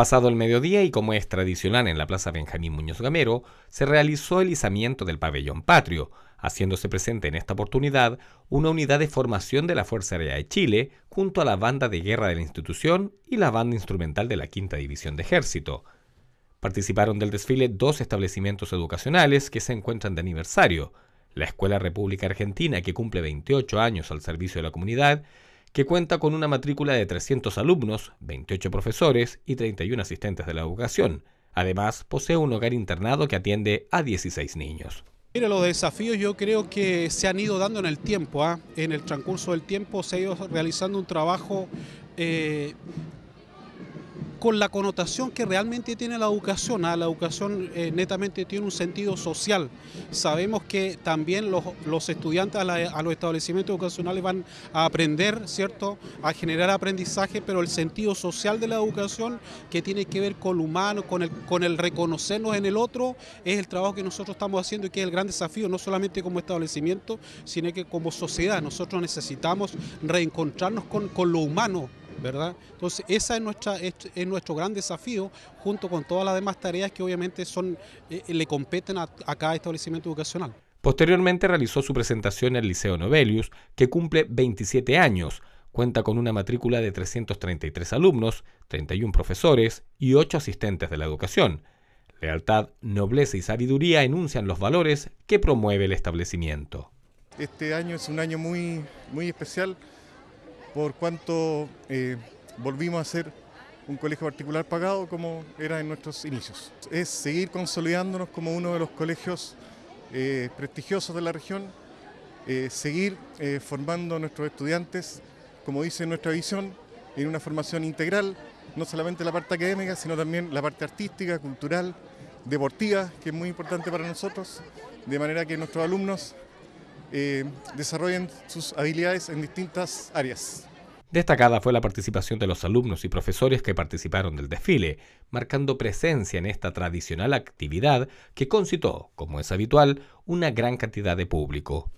Pasado el mediodía y como es tradicional en la Plaza Benjamín Muñoz Gamero, se realizó el izamiento del pabellón patrio, haciéndose presente en esta oportunidad una unidad de formación de la Fuerza Aérea de Chile junto a la banda de guerra de la institución y la banda instrumental de la Quinta División de Ejército. Participaron del desfile dos establecimientos educacionales que se encuentran de aniversario, la Escuela República Argentina, que cumple 28 años al servicio de la comunidad, que cuenta con una matrícula de 300 alumnos, 28 profesores y 31 asistentes de la educación. Además, posee un hogar internado que atiende a 16 niños. Mira, los desafíos yo creo que se han ido dando en el tiempo, ¿ah? en el transcurso del tiempo se ha ido realizando un trabajo eh, con la connotación que realmente tiene la educación. ¿ah? La educación eh, netamente tiene un sentido social. Sabemos que también los, estudiantes a, los establecimientos educacionales van a aprender, ¿cierto?, a generar aprendizaje, pero el sentido social de la educación que tiene que ver con lo humano, con el, reconocernos en el otro, es el trabajo que nosotros estamos haciendo y que es el gran desafío, no solamente como establecimiento, sino que como sociedad. Nosotros necesitamos reencontrarnos con lo humano entonces, ese es, nuestra, es, nuestro gran desafío, junto con todas las demás tareas que obviamente son, eh, le competen a, cada establecimiento educacional. Posteriormente realizó su presentación en el Liceo Novelius, que cumple 27 años, cuenta con una matrícula de 333 alumnos, 31 profesores y 8 asistentes de la educación. Lealtad, nobleza y sabiduría enuncian los valores que promueve el establecimiento. Este año es un año muy, muy especial por cuánto eh, volvimos a ser un colegio particular pagado como era en nuestros inicios. Es seguir consolidándonos como uno de los colegios eh, prestigiosos de la región, eh, seguir formando a nuestros estudiantes, como dice nuestra visión, en una formación integral, no solamente la parte académica, sino también la parte artística, cultural, deportiva, que es muy importante para nosotros, de manera que nuestros alumnos eh, desarrollen sus habilidades en distintas áreas. Destacada fue la participación de los alumnos y profesores que participaron del desfile, marcando presencia en esta tradicional actividad que concitó, como es habitual, una gran cantidad de público.